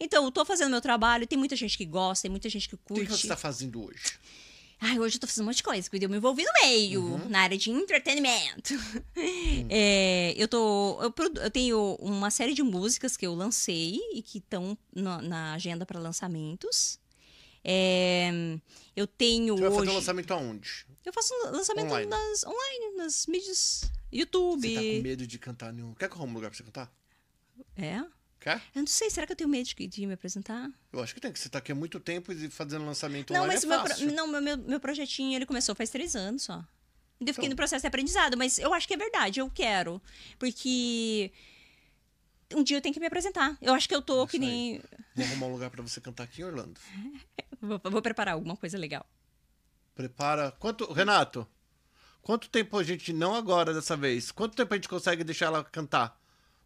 Então, eu tô fazendo meu trabalho, tem muita gente que gosta, tem muita gente que curte. O que você tá fazendo hoje? Ai, hoje eu tô fazendo um monte de coisa, porque eu me envolvi no meio, uhum. na área de entretenimento. Uhum. É, eu tô. Eu, eu, tenho uma série de músicas que eu lancei e que estão na, agenda para lançamentos. É, eu tenho. Você hoje... vai fazer lançamento aonde? Eu faço lançamento online, nas, online, nas mídias YouTube. Você tá com medo de cantar nenhum. Quer que eu arrume um lugar pra você cantar? É? Quer? Eu não sei, será que eu tenho medo de, de me apresentar? Eu acho que tem, que você tá aqui há muito tempo e fazendo lançamento não, mas é meu pro, não, meu, meu projetinho, ele começou faz três anos só. Eu então... fiquei no processo de aprendizado, mas eu acho que é verdade, eu quero. Porque um dia eu tenho que me apresentar. Eu acho que eu tô é que nem... Vou arrumar um lugar para você cantar aqui em Orlando. vou, vou preparar alguma coisa legal. Prepara... Quanto... Renato, quanto tempo a gente... Não agora, dessa vez. Quanto tempo a gente consegue deixar ela cantar?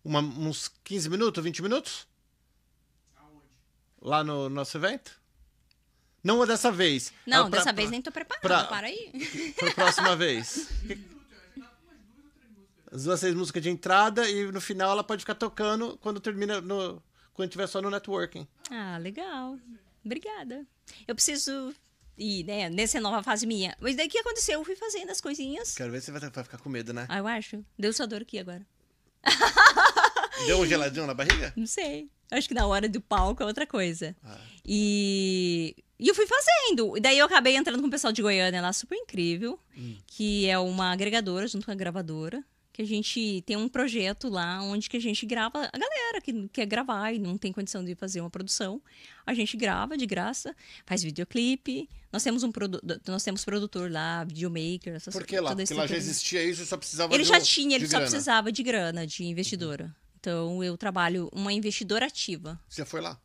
uma, uns 15 minutos, 20 minutos? Aonde? Lá no nosso evento? Não é dessa vez. Não, ah, pra, dessa vez nem tô preparado, pra, para aí. Pra próxima vez. As duas, seis músicas de entrada e no final ela pode ficar tocando quando termina no. Quando tiver só no networking. Ah, legal. Obrigada. Eu preciso ir, né, nessa nova fase minha. Mas daí o que aconteceu? Eu fui fazendo as coisinhas. Quero ver se você vai, vai ficar com medo, né? Ah, eu acho. Deu sua dor aqui agora. Deu um geladinho na barriga? Não sei. Acho que na hora do palco é outra coisa. Ah. E... e eu fui fazendo. E daí eu acabei entrando com o pessoal de Goiânia lá, super incrível, hum. que é uma agregadora junto com a gravadora que a gente tem um projeto lá onde que a gente grava a galera que quer gravar e não tem condição de fazer uma produção. A gente grava de graça, faz videoclipe. Nós temos um produ nós temos produtor lá, videomaker, essas coisas. Por que lá? Porque lá já existia isso, só precisava Ele de, já tinha, ele só grana. precisava de grana, de investidora. Uhum. Então, eu trabalho uma investidora ativa. Você foi lá?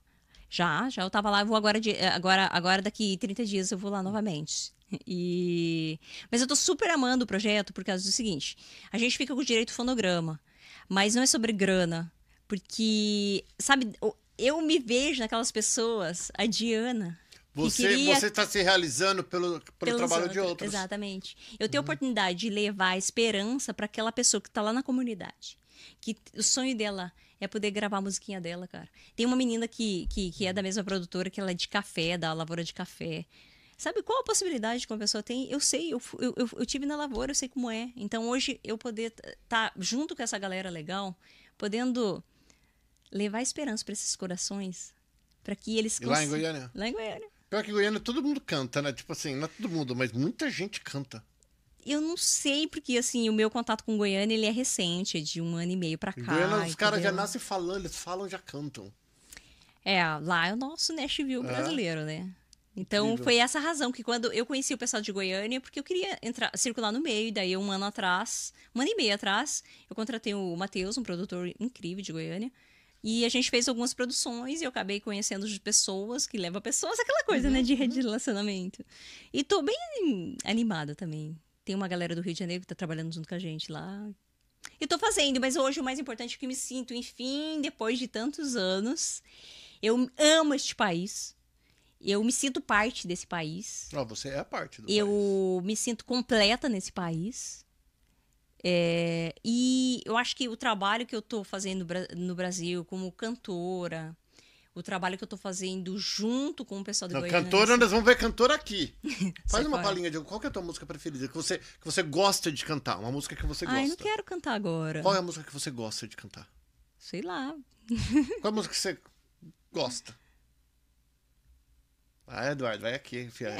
Já, já eu estava lá, eu vou agora, de, eh, agora, agora daqui 30 dias eu vou lá novamente. E mas eu estou super amando o projeto por causa do seguinte, a gente fica com o direito fonograma, mas não é sobre grana, porque sabe, eu me vejo naquelas pessoas, a Diana, você que está se realizando pelo, pelo, pelo trabalho outros, de outros. Exatamente. Eu tenho uhum. a oportunidade de levar a esperança para aquela pessoa que está lá na comunidade que o sonho dela é poder gravar a musiquinha dela, cara. Tem uma menina que, que, que é da mesma produtora, que ela é de café, da lavoura de café. Sabe qual a possibilidade que uma pessoa tem? Eu sei, eu, eu, eu, eu tive na lavoura, eu sei como é. Então hoje eu poder estar tá junto com essa galera legal, podendo levar esperança para esses corações, para que eles consigam. Lá em Goiânia. Lá em Goiânia. Pior que em Goiânia todo mundo canta, né? Tipo assim, não é todo mundo, mas muita gente canta eu não sei, porque assim, o meu contato com Goiânia ele é recente, é de um ano e meio pra cá. Goiânia, os caras já nascem falando, eles falam já cantam. É, lá é o nosso Nashville é. brasileiro, é. né? Então foi essa razão que quando eu conheci o pessoal de Goiânia, porque eu queria entrar, circular no meio, e daí um ano atrás, um ano e meio atrás, eu contratei o Matheus, um produtor incrível de Goiânia. E a gente fez algumas produções e eu acabei conhecendo pessoas que levam pessoas, aquela coisa, né, uhum, né, de uhum. relacionamento. E tô bem animada também tem uma galera do Rio de Janeiro que tá trabalhando junto com a gente lá. e tô fazendo, mas hoje o mais importante é que me sinto, enfim, depois de tantos anos. Eu amo este país. Eu me sinto parte desse país. Não, ah, você é a parte do Eu país. me sinto completa nesse país. É, e eu acho que o trabalho que eu estou fazendo no Brasil como cantora, o trabalho que eu tô fazendo junto com o pessoal do Não, Goiânia. Cantora, assim. nós vamos ver cantora aqui. Faz uma palhinha, Diego. Qual que é a tua música preferida? Que você, que você gosta de cantar? Uma música que você gosta. Ah, eu não quero cantar agora. Qual é a música que você gosta de cantar? Sei lá. Qual é a música que você gosta? Ah, Eduardo, vai aqui, filha.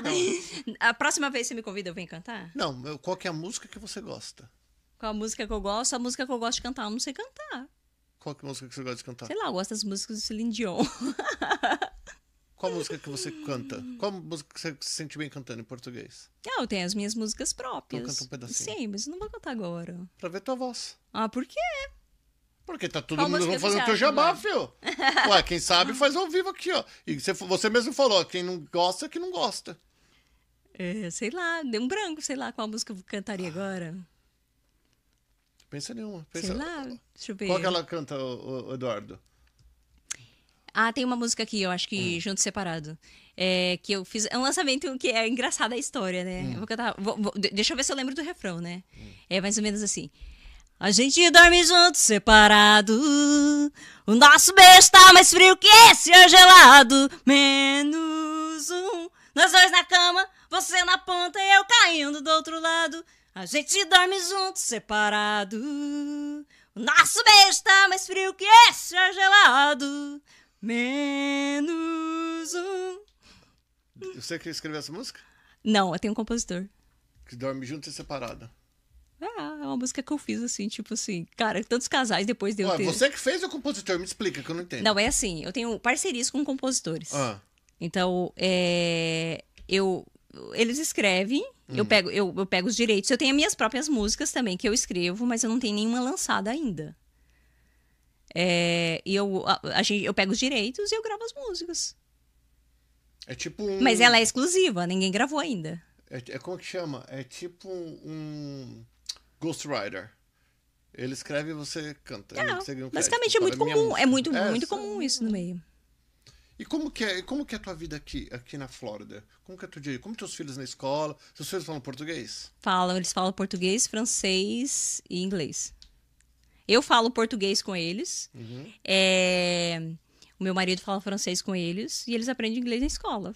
a próxima vez que você me convida, eu venho cantar? Não, qual que é a música que você gosta? Qual a música que eu gosto? A música que eu gosto de cantar, eu não sei cantar. Qual que é música que você gosta de cantar? Sei lá, eu gosto das músicas do Celine Dion. Qual música que você canta? Qual música que você se sente bem cantando em português? Ah, eu tenho as minhas músicas próprias. Então canta um pedacinho. Sim, mas não vou cantar agora. Pra ver tua voz. Ah, por quê? Porque tá todo Qual mundo vamos fazer o teu jabá, mano? fio. Ué, quem sabe faz ao vivo aqui, ó. E você, você mesmo falou, quem não gosta, que não gosta. É, sei lá, deu um branco, sei lá qual música eu cantaria ah. agora. Pensa nenhuma. Pensa... Sei lá, deixa eu ver. Qual que ela canta, o, o Eduardo? Ah, tem uma música aqui, eu acho que hum. Junto Separado. É, que eu fiz. É um lançamento que é engraçada a história, né? Hum. Eu vou cantar. Vou, vou, deixa eu ver se eu lembro do refrão, né? Hum. É mais ou menos assim. A gente dorme junto, separado. O nosso beijo está mais frio que esse é gelado. Menos um. Nós dois na cama, você na ponta e eu caindo do outro lado. A gente dorme junto, separado. O nosso beijo está mais frio que esse é gelado. Menos um. Você que escreveu essa música? Não, eu tenho um compositor. Que dorme junto e separado. Ah, é uma música que eu fiz assim, tipo assim, cara, tantos casais depois deu. Ué, ter... Você que fez o compositor, me explica que eu não entendo. Não, é assim, eu tenho parcerias com compositores. Ah. Então, é, eu, eles escrevem Hum. Eu, pego, eu, eu pego os direitos. Eu tenho minhas próprias músicas também que eu escrevo, mas eu não tenho nenhuma lançada ainda. É, e eu, a, a, gente, eu pego os direitos e eu gravo as músicas. É tipo um... Mas ela é exclusiva, ninguém gravou ainda. É, é como que chama? É tipo um, ghostwriter Ele escreve e você canta. É, basicamente é muito comum. É muito, é, muito é comum isso no meio. E como que é, como que é a tua vida aqui, aqui na Flórida? Como que é teu dia? Como teus filhos na escola? Seus filhos falam português? Falam, eles falam português, francês e inglês. Eu falo português com eles. Uhum. É... O meu marido fala francês com eles e eles aprendem inglês na escola.